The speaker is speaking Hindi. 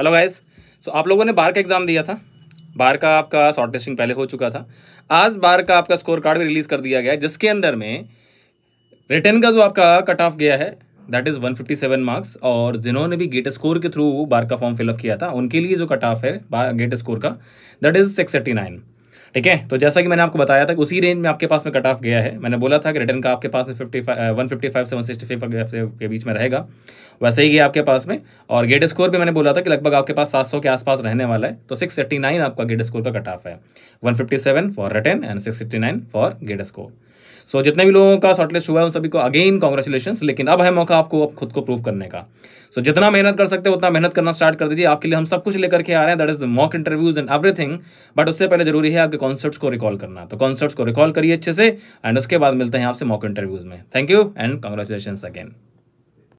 हेलो गाइस सो आप लोगों ने बार का एग्ज़ाम दिया था बार का आपका शॉर्ट टेस्टिंग पहले हो चुका था आज बार का आपका स्कोर कार्ड भी रिलीज़ कर दिया गया है जिसके अंदर में रिटर्न का जो आपका कट ऑफ गया है दैट इज़ 157 मार्क्स और जिन्होंने भी गेट स्कोर के थ्रू बार का फॉर्म फिलअप किया था उनके लिए जो कट ऑफ है गेट स्कोर का दैट इज़ सिक्स ठीक है तो जैसा कि मैंने आपको बताया था उसी रेंज में आपके पास में कट ऑफ गया है मैंने बोला था कि रिटर्न का आपके पास में फिफ्टी वन फिफ्टी फाइव से वन सिक्सटी फाइव के बीच में रहेगा वैसे ही गया आपके पास में और गेट स्कोर भी मैंने बोला था कि लगभग आपके पास सात सौ के आसपास रहने वाला है तो सिक्स आपका गेट स्कोर का कट ऑफ है one for return and six for GATE score so so, जितने भी लोगों का शॉर्टलिस्ट हुआ है उन सभी को अगेन कॉन्ग्रेचुलेशन लेकिन अब है मौका आपको अब खुद को प्रूव करने का सो so, जितना मेहनत कर सकते हो उतना मेहनत करना स्टार्ट कर दीजिए आपके लिए हम सब कुछ लेकर के आ रहे हैं that is mock interviews and everything but उससे पहले जरूरी है आपके कॉन्सेप्ट को रिकॉल करना तो कॉन्सेप्ट को रिकॉल करिए अच्छे से एंड उसके बाद मिलते हैं आपसे मॉक इंटरव्यूज में thank you and congratulation again